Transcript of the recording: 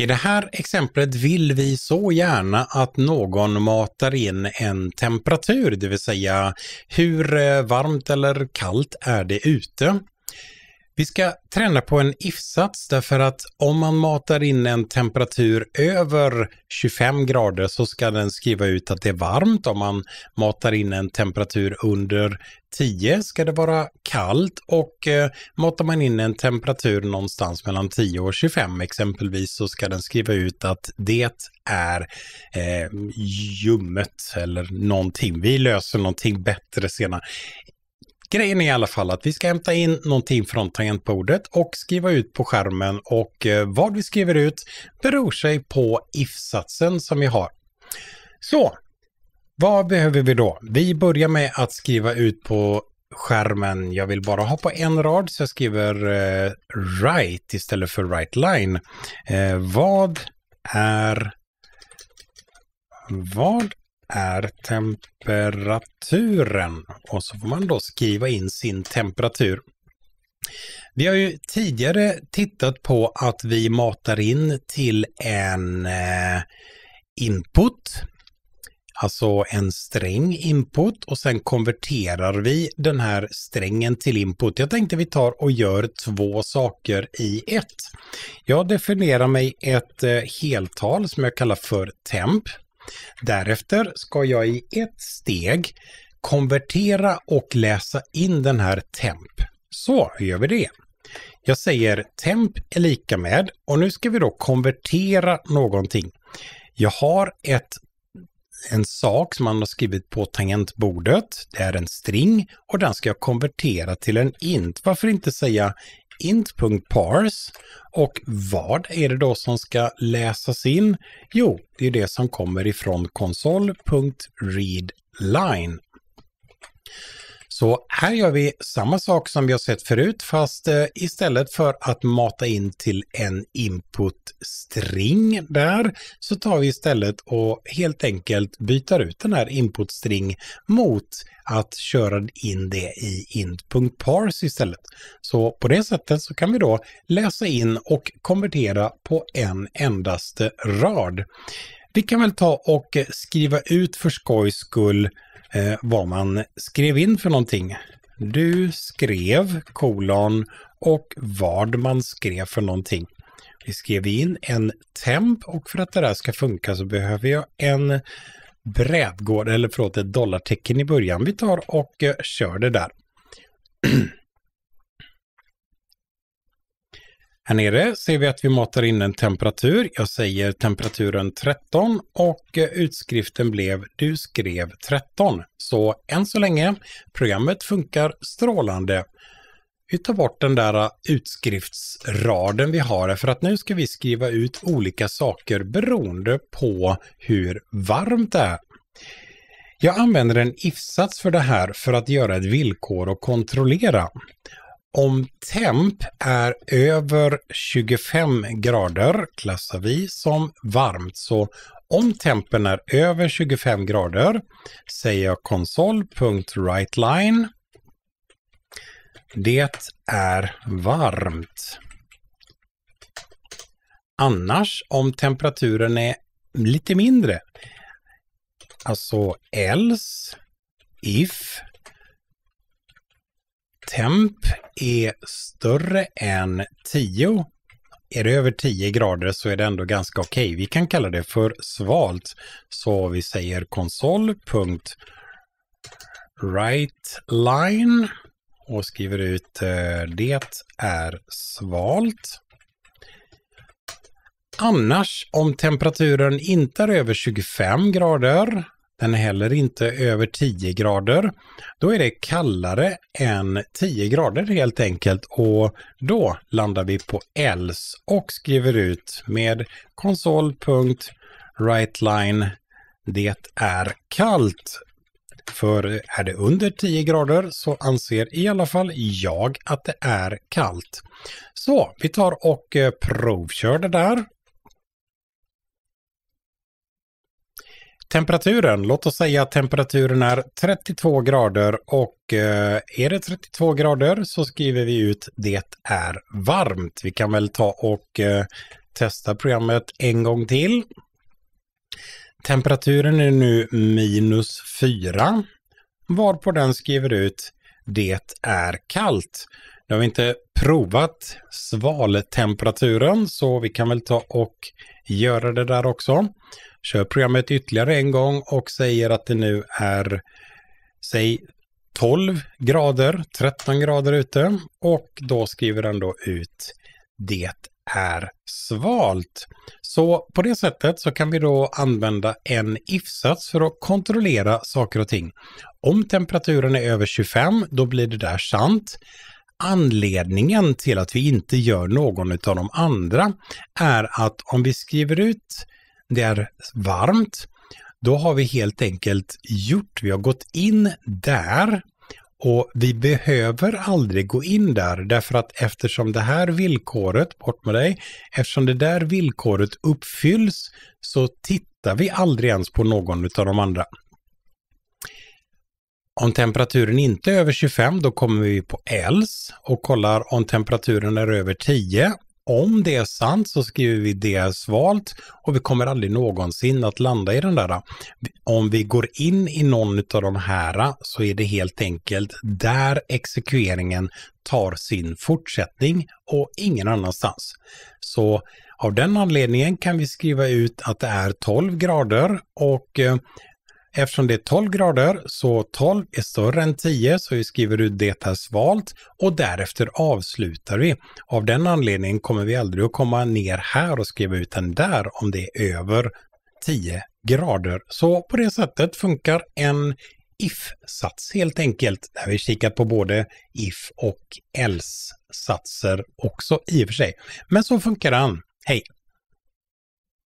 I det här exemplet vill vi så gärna att någon matar in en temperatur, det vill säga hur eh, varmt eller kallt är det ute? Vi ska träna på en if-sats därför att om man matar in en temperatur över 25 grader så ska den skriva ut att det är varmt. Om man matar in en temperatur under 10 ska det vara kallt och eh, matar man in en temperatur någonstans mellan 10 och 25 exempelvis så ska den skriva ut att det är eh, ljummet eller någonting. Vi löser någonting bättre senare. Grejen är i alla fall att vi ska hämta in någonting från tangentbordet och skriva ut på skärmen och eh, vad vi skriver ut beror sig på if-satsen som vi har. Så, vad behöver vi då? Vi börjar med att skriva ut på skärmen. Jag vill bara ha på en rad så jag skriver eh, right istället för right line. Eh, vad är vad är temperaturen? Och så får man då skriva in sin temperatur. Vi har ju tidigare tittat på att vi matar in till en eh, input, alltså en sträng input och sen konverterar vi den här strängen till input. Jag tänkte vi tar och gör två saker i ett. Jag definierar mig ett eh, heltal som jag kallar för temp. Därefter ska jag i ett steg konvertera och läsa in den här temp. Så, hur gör vi det? Jag säger temp är lika med och nu ska vi då konvertera någonting. Jag har ett, en sak som man har skrivit på tangentbordet. Det är en string och den ska jag konvertera till en int. Varför inte säga int.pars. Och vad är det då som ska läsas in? Jo, det är det som kommer ifrån konsol.readline. Så här gör vi samma sak som vi har sett förut fast eh, istället för att mata in till en input-string där så tar vi istället och helt enkelt byter ut den här input-string mot att köra in det i int.parse istället. Så på det sättet så kan vi då läsa in och konvertera på en endaste rad. Vi kan väl ta och eh, skriva ut för skojs skull eh, vad man skrev in för någonting. Du skrev kolon och vad man skrev för någonting. Vi skrev in en temp och för att det där ska funka så behöver jag en brädgård, eller förlåt ett dollartecken i början. Vi tar och eh, kör det där. Här nere ser vi att vi matar in en temperatur. Jag säger temperaturen 13 och eh, utskriften blev du skrev 13. Så än så länge, programmet funkar strålande. Vi tar bort den där eh, utskriftsraden vi har för att nu ska vi skriva ut olika saker beroende på hur varmt det är. Jag använder en if-sats för det här för att göra ett villkor och kontrollera. Om temp är över 25 grader klassar vi som varmt. Så om tempen är över 25 grader säger jag konsol.writeline. Det är varmt. Annars om temperaturen är lite mindre, alltså else, if, temp är större än 10 är det över 10 grader så är det ändå ganska okej. Okay. Vi kan kalla det för svalt. Så vi säger konsol.writeline och skriver ut eh, det är svalt. Annars, om temperaturen inte är över 25 grader den är heller inte över 10 grader. Då är det kallare än 10 grader helt enkelt och då landar vi på els och skriver ut med konsol.writeline det är kallt. För är det under 10 grader så anser i alla fall jag att det är kallt. Så vi tar och eh, provkör det där Temperaturen, låt oss säga att temperaturen är 32 grader och eh, är det 32 grader så skriver vi ut det är varmt. Vi kan väl ta och eh, testa programmet en gång till. Temperaturen är nu minus 4, varpå den skriver ut det är kallt. Nu har vi inte provat svaltemperaturen så vi kan väl ta och göra det där också. Kör programmet ytterligare en gång och säger att det nu är, säg 12 grader, 13 grader ute och då skriver den då ut det är svalt. Så på det sättet så kan vi då använda en if-sats för att kontrollera saker och ting. Om temperaturen är över 25, då blir det där sant anledningen till att vi inte gör någon av de andra är att om vi skriver ut det är varmt, då har vi helt enkelt gjort, vi har gått in där och vi behöver aldrig gå in där därför att eftersom det här villkoret, bort med dig, eftersom det där villkoret uppfylls så tittar vi aldrig ens på någon av de andra. Om temperaturen inte är över 25 då kommer vi på else och kollar om temperaturen är över 10. Om det är sant så skriver vi det är svalt och vi kommer aldrig någonsin att landa i den där. Om vi går in i någon av de här så är det helt enkelt där exekveringen tar sin fortsättning och ingen annanstans. Så av den anledningen kan vi skriva ut att det är 12 grader och eh, Eftersom det är 12 grader så 12 är större än 10 så vi skriver ut det här svalt och därefter avslutar vi. Av den anledningen kommer vi aldrig att komma ner här och skriva ut den där om det är över 10 grader. Så på det sättet funkar en if-sats helt enkelt. Där har vi kikat på både if och else-satser också i och för sig. Men så funkar den. Hej!